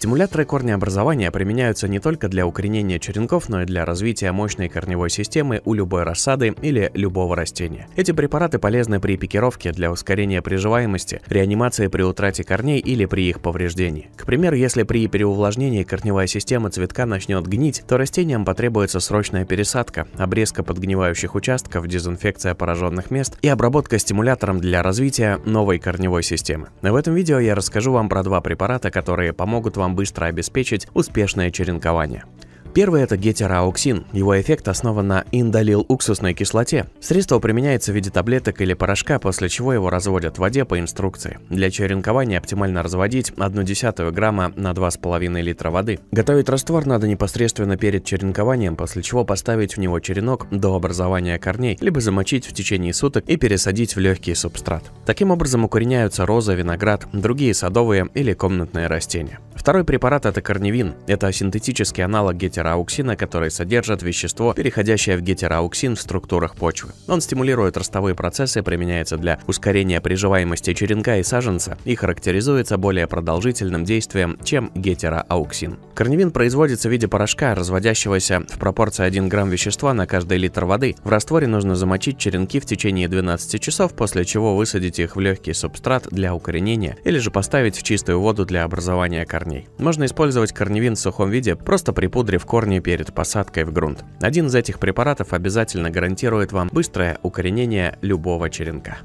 Стимуляторы корнеобразования применяются не только для укоренения черенков, но и для развития мощной корневой системы у любой рассады или любого растения. Эти препараты полезны при пикировке для ускорения приживаемости, реанимации при утрате корней или при их повреждении. К примеру, если при переувлажнении корневая система цветка начнет гнить, то растениям потребуется срочная пересадка, обрезка подгнивающих участков, дезинфекция пораженных мест и обработка стимулятором для развития новой корневой системы. В этом видео я расскажу вам про два препарата, которые помогут вам вам быстро обеспечить успешное черенкование. Первый – это гетероауксин. Его эффект основан на индолил-уксусной кислоте. Средство применяется в виде таблеток или порошка, после чего его разводят в воде по инструкции. Для черенкования оптимально разводить десятую грамма на 2,5 литра воды. Готовить раствор надо непосредственно перед черенкованием, после чего поставить в него черенок до образования корней, либо замочить в течение суток и пересадить в легкий субстрат. Таким образом укореняются роза, виноград, другие садовые или комнатные растения. Второй препарат это корневин. Это синтетический аналог гетероауксина, который содержит вещество, переходящее в гетероауксин в структурах почвы. Он стимулирует ростовые процессы, применяется для ускорения приживаемости черенка и саженца и характеризуется более продолжительным действием, чем гетероауксин. Корневин производится в виде порошка, разводящегося в пропорции 1 грамм вещества на каждый литр воды. В растворе нужно замочить черенки в течение 12 часов, после чего высадить их в легкий субстрат для укоренения или же поставить в чистую воду для образования корней корней. Можно использовать корневин в сухом виде, просто припудрив корни перед посадкой в грунт. Один из этих препаратов обязательно гарантирует вам быстрое укоренение любого черенка.